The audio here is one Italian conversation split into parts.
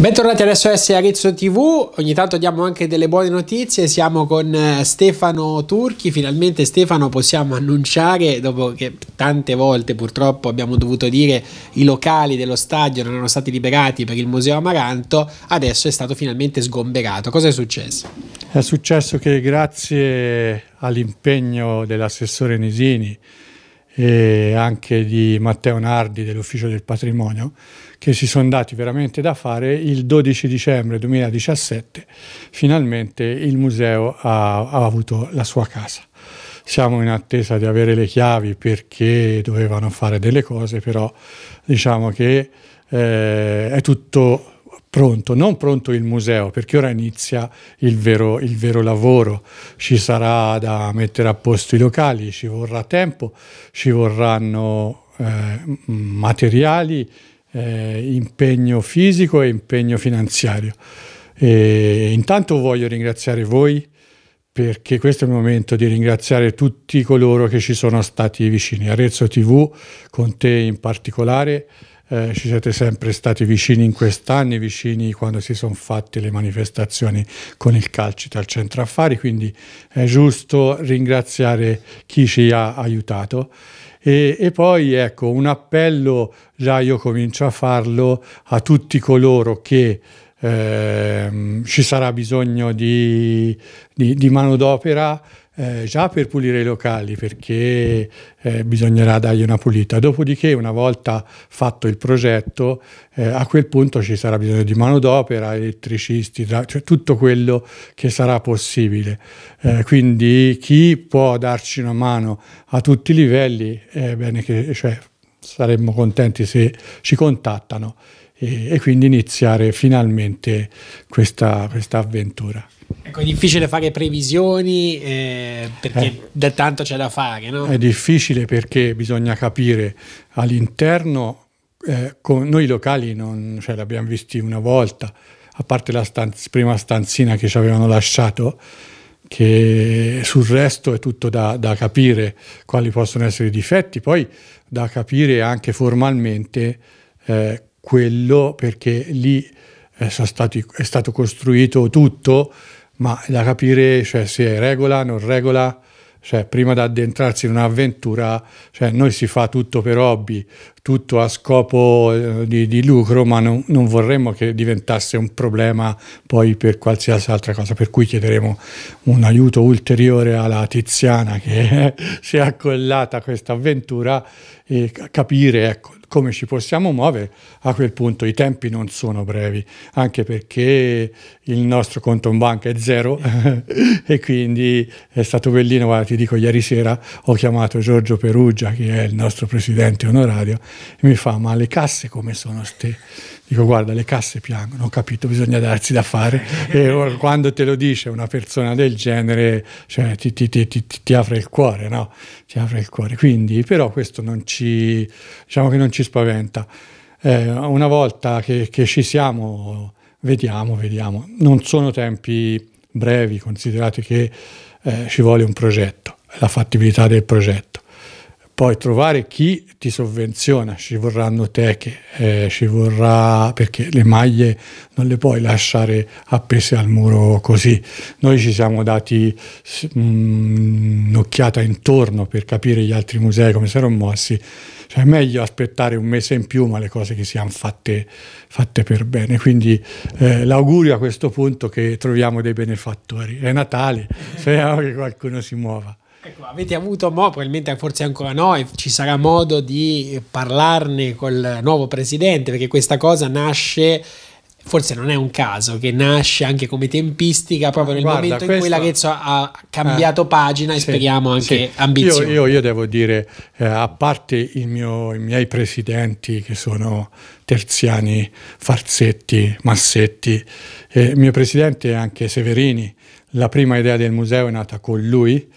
Bentornati ad SOS Arezzo TV, ogni tanto diamo anche delle buone notizie, siamo con eh, Stefano Turchi, finalmente Stefano possiamo annunciare, dopo che tante volte purtroppo abbiamo dovuto dire i locali dello stadio non erano stati liberati per il Museo Amaranto, adesso è stato finalmente sgomberato. Cosa è successo? È successo che grazie all'impegno dell'assessore Nisini, e anche di Matteo Nardi dell'Ufficio del Patrimonio, che si sono dati veramente da fare, il 12 dicembre 2017 finalmente il museo ha, ha avuto la sua casa. Siamo in attesa di avere le chiavi perché dovevano fare delle cose, però diciamo che eh, è tutto pronto, non pronto il museo, perché ora inizia il vero, il vero, lavoro, ci sarà da mettere a posto i locali, ci vorrà tempo, ci vorranno eh, materiali, eh, impegno fisico e impegno finanziario. E intanto voglio ringraziare voi perché questo è il momento di ringraziare tutti coloro che ci sono stati vicini. Arezzo TV, con te in particolare, eh, ci siete sempre stati vicini in questi anni, vicini quando si sono fatte le manifestazioni con il calcio al centro affari, quindi è giusto ringraziare chi ci ha aiutato. E, e, poi ecco un appello, già io comincio a farlo, a tutti coloro che eh, ci sarà bisogno di, di, di manodopera eh, già per pulire i locali perché eh, bisognerà dargli una pulita. Dopodiché, una volta fatto il progetto, eh, a quel punto ci sarà bisogno di manodopera, elettricisti, cioè tutto quello che sarà possibile. Eh, quindi chi può darci una mano a tutti i livelli è bene che cioè, saremmo contenti se ci contattano e, e quindi iniziare finalmente questa, questa avventura. Ecco, è difficile fare previsioni eh, perché eh, da tanto c'è da fare, no? È difficile perché bisogna capire all'interno, eh, con, noi locali non cioè, l'abbiamo visti una volta, a parte la stanz prima stanzina che ci avevano lasciato, che sul resto è tutto da, da, capire quali possono essere i difetti, poi da capire anche formalmente eh, quello perché lì è eh, stato, è stato, costruito tutto, ma da capire cioè, se è regola, non regola, cioè, prima di addentrarsi in un'avventura, cioè, noi si fa tutto per hobby, tutto a scopo eh, di, di lucro, ma non, non, vorremmo che diventasse un problema poi per qualsiasi altra cosa, per cui chiederemo un aiuto ulteriore alla Tiziana che si è accollata a questa avventura e capire ecco, come ci possiamo muovere. A quel punto i tempi non sono brevi, anche perché il nostro conto in banca è zero e quindi è stato bellino, guarda ti dico ieri sera ho chiamato Giorgio Perugia che è il nostro presidente onorario e mi fa, ma le casse come sono ste? Dico, guarda, le casse piangono, ho capito, bisogna darsi da fare. e quando te lo dice una persona del genere, cioè, ti, ti, ti, ti, apre il cuore, no? Ti apre il cuore. Quindi, però questo non ci, diciamo che non ci spaventa. Eh, una volta che, che ci siamo, vediamo, vediamo. Non sono tempi brevi, considerate che eh, ci vuole un progetto, la fattibilità del progetto. Poi trovare chi ti sovvenziona, ci vorranno teche, eh, ci vorrà perché le maglie non le puoi lasciare appese al muro così. Noi ci siamo dati mm, un'occhiata intorno per capire gli altri musei come si erano mossi. Cioè è meglio aspettare un mese in più, ma le cose che siano fatte, fatte per bene. Quindi eh, l'augurio a questo punto che troviamo dei benefattori. È Natale, speriamo che qualcuno si muova. Ecco, avete avuto, mo, probabilmente forse ancora no, e ci sarà modo di parlarne col nuovo presidente, perché questa cosa nasce forse non è un caso che nasce anche come tempistica proprio nel Guarda, momento in questo... cui l'Arezzo ha cambiato eh, pagina e sì, speriamo anche sì. ambizioni. Io, io, io, devo dire, eh, a parte mio, i miei presidenti che sono Terziani, Farsetti, Massetti, eh, il mio presidente è anche Severini, la prima idea del museo è nata con lui,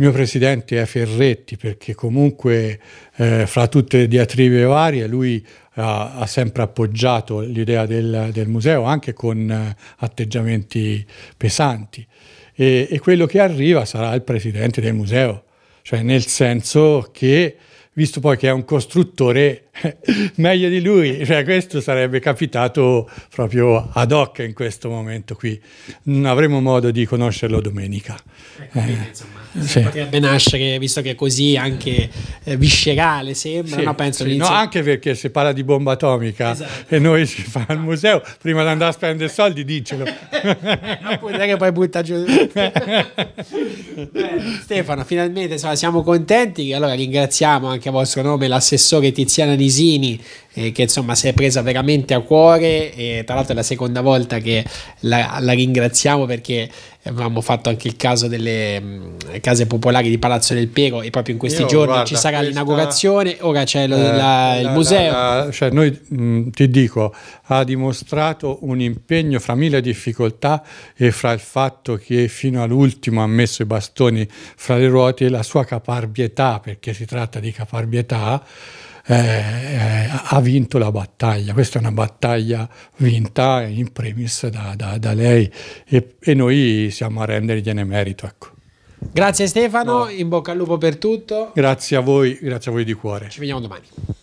mio presidente è Ferretti perché comunque eh, fra tutte le diatribe varie lui ha, ha sempre appoggiato l'idea del, del, museo anche con eh, atteggiamenti pesanti e, e, quello che arriva sarà il presidente del museo, cioè nel senso che visto poi che è un costruttore meglio di lui, cioè, questo sarebbe capitato proprio ad hoc in questo momento qui. Non avremo modo di conoscerlo domenica. Ecco, eh, sì. potrebbe nascere, visto che è così anche eh, viscerale sembra, sì, no? Penso sì, no, anche perché se parla di bomba atomica esatto. e noi si fa al museo, prima di andare a spendere soldi diccelo. non che poi butta giù. Stefano, finalmente insomma, siamo contenti, allora ringraziamo anche a vostro nome l'assessore Tiziana Canisini eh, che insomma si è presa veramente a cuore e tra l'altro è la seconda volta che la, la ringraziamo perché avevamo fatto anche il caso delle mh, mm, case popolari di Palazzo del Piero e proprio in questi Io, giorni guarda, ci sarà questa, l'inaugurazione, ora c'è lo, eh, la, il la, museo. Cioè noi mh, mm, ti dico, ha dimostrato un impegno fra mille difficoltà e fra il fatto che fino all'ultimo ha messo i bastoni fra le ruote e la sua caparbietà, perché si tratta di caparbietà, eh, eh, ha vinto la battaglia. Questa è una battaglia vinta in primis da, da, da lei e, e, noi siamo a rendergliene merito. Ecco. Grazie Stefano, no. in bocca al lupo per tutto. Grazie a voi, grazie a voi di cuore. Ci vediamo domani.